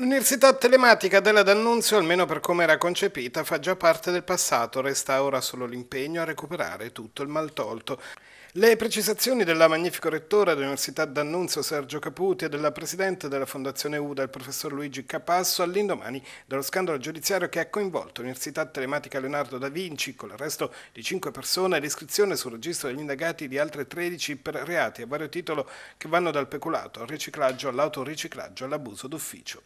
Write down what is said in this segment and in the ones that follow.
L'università telematica della D'Annunzio, almeno per come era concepita, fa già parte del passato, resta ora solo l'impegno a recuperare tutto il mal tolto. Le precisazioni della magnifico rettore dell'Università d'Annunzio Sergio Caputi e della Presidente della Fondazione UDA, il professor Luigi Capasso, all'indomani dello scandalo giudiziario che ha coinvolto l'Università Telematica Leonardo da Vinci, con l'arresto di 5 persone e l'iscrizione sul registro degli indagati di altre 13 per reati a vario titolo che vanno dal peculato al riciclaggio, all'autoriciclaggio, all'abuso d'ufficio.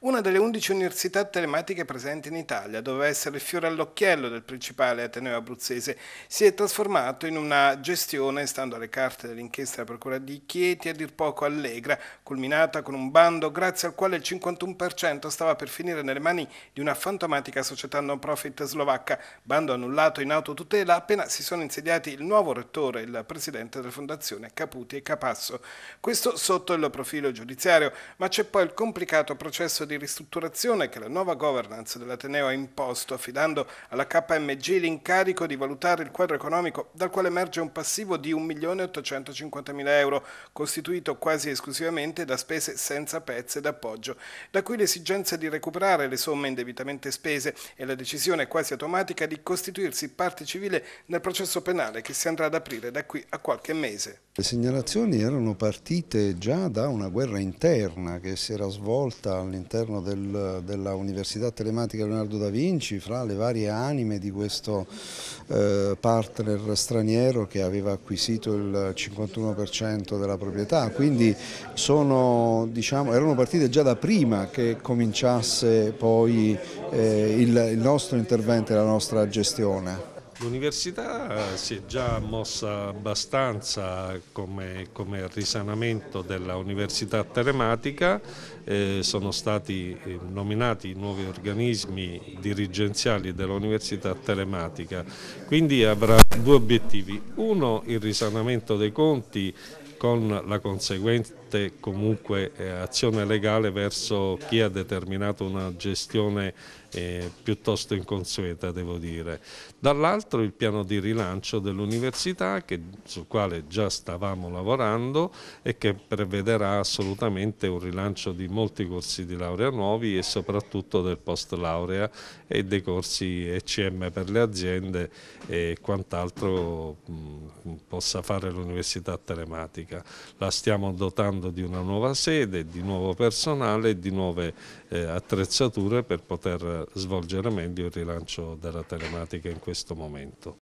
Una delle 11 università telematiche presenti in Italia doveva essere il fiore all'occhiello del principale Ateneo Abruzzese, si è trasformato in una gestione operazione, stando alle carte dell'inchiesta della Procura di Chieti, a dir poco allegra, culminata con un bando grazie al quale il 51% stava per finire nelle mani di una fantomatica società non profit slovacca, bando annullato in autotutela appena si sono insediati il nuovo rettore e il presidente della fondazione Caputi e Capasso. Questo sotto il profilo giudiziario, ma c'è poi il complicato processo di ristrutturazione che la nuova governance dell'Ateneo ha imposto, affidando alla KMG l'incarico di valutare il quadro economico dal quale emerge un passivo di 1.850.000 euro, costituito quasi esclusivamente da spese senza pezze d'appoggio, da qui l'esigenza di recuperare le somme indebitamente spese e la decisione quasi automatica di costituirsi parte civile nel processo penale che si andrà ad aprire da qui a qualche mese. Le segnalazioni erano partite già da una guerra interna che si era svolta all'interno del, della Università Telematica Leonardo da Vinci fra le varie anime di questo eh, partner straniero che aveva acquisito il 51% della proprietà, quindi sono, diciamo, erano partite già da prima che cominciasse poi eh, il, il nostro intervento e la nostra gestione. L'università si è già mossa abbastanza come, come risanamento della università telematica, eh, sono stati eh, nominati nuovi organismi dirigenziali dell'università telematica, quindi avrà due obiettivi, uno il risanamento dei conti con la conseguente forte comunque eh, azione legale verso chi ha determinato una gestione eh, piuttosto inconsueta devo dire. Dall'altro il piano di rilancio dell'università sul quale già stavamo lavorando e che prevederà assolutamente un rilancio di molti corsi di laurea nuovi e soprattutto del post laurea e dei corsi ECM per le aziende e quant'altro mm, possa fare l'università telematica. La stiamo dotando parlando di una nuova sede, di nuovo personale e di nuove eh, attrezzature per poter svolgere meglio il rilancio della telematica in questo momento.